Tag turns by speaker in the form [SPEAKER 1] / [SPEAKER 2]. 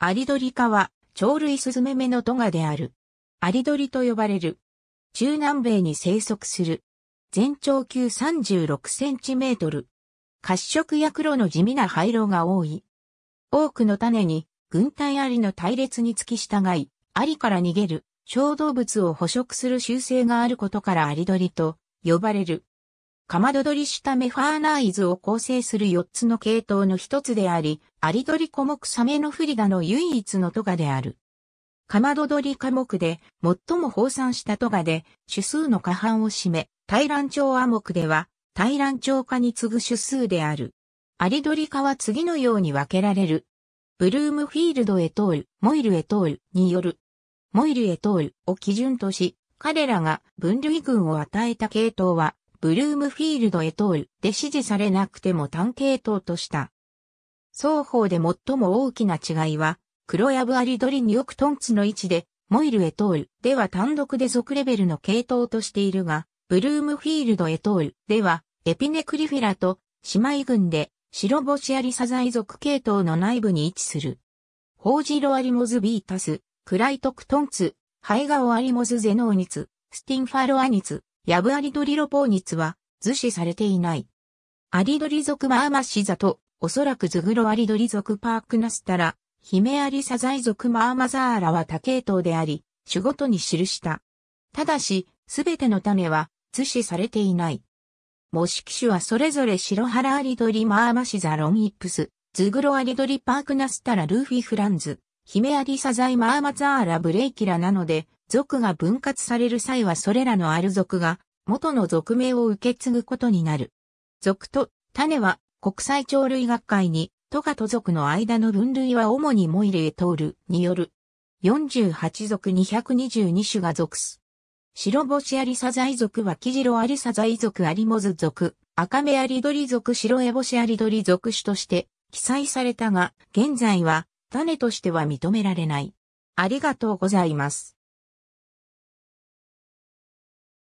[SPEAKER 1] アリドリ科は、鳥類スズメメのトガである。アリドリと呼ばれる。中南米に生息する。全長級36センチメートル。褐色や黒の地味な灰色が多い。多くの種に、軍隊アリの隊列に付き従い、アリから逃げる、小動物を捕食する習性があることからアリドリと呼ばれる。カマドドリシタメファーナイズを構成する4つの系統の一つであり、アリドリモ目サメのフリダの唯一のトガである。カマドドリ科目で最も放散したトガで、種数の過半を占め、大卵鳥ア目では、チョウ科に次ぐ種数である。アリドリ科は次のように分けられる。ブルームフィールドエトール、モイルエトールによる。モイルエトールを基準とし、彼らが分類群を与えた系統は、ブルームフィールドへ通るで支持されなくても単系統とした。双方で最も大きな違いは、黒ヤブアリドリニよクトンツの位置で、モイルへ通るでは単独で属レベルの系統としているが、ブルームフィールドへ通るでは、エピネクリフィラと姉妹群で、白星アリサザイ属系統の内部に位置する。ホージロアリモズビータス、クライトクトンツ、ハイガオアリモズゼノーニツ、スティンファロアニツ、ヤブアリドリロポーニツは図示されていない。アリドリ族マーマシザと、おそらくズグロアリドリ族パークナスタラ、ヒメアリサザイ族マーマザーラは多系統であり、種ごとに記した。ただし、すべての種は図示されていない。模式種はそれぞれ白原アリドリマーマシザロンイップス、ズグロアリドリパークナスタラルーフィフランズ、ヒメアリサザイマーマザーラブレイキラなので、族が分割される際はそれらのある族が元の族名を受け継ぐことになる。族と種は国際鳥類学会に都が都族の間の分類は主にモイレートールによる48族222種が属す。白星アリサザイ族はキジロアリサザイ族アリモズ族、赤目アリドリ族白エボシアリドリ族種として記載されたが、現在は種としては認められない。ありがとうございます。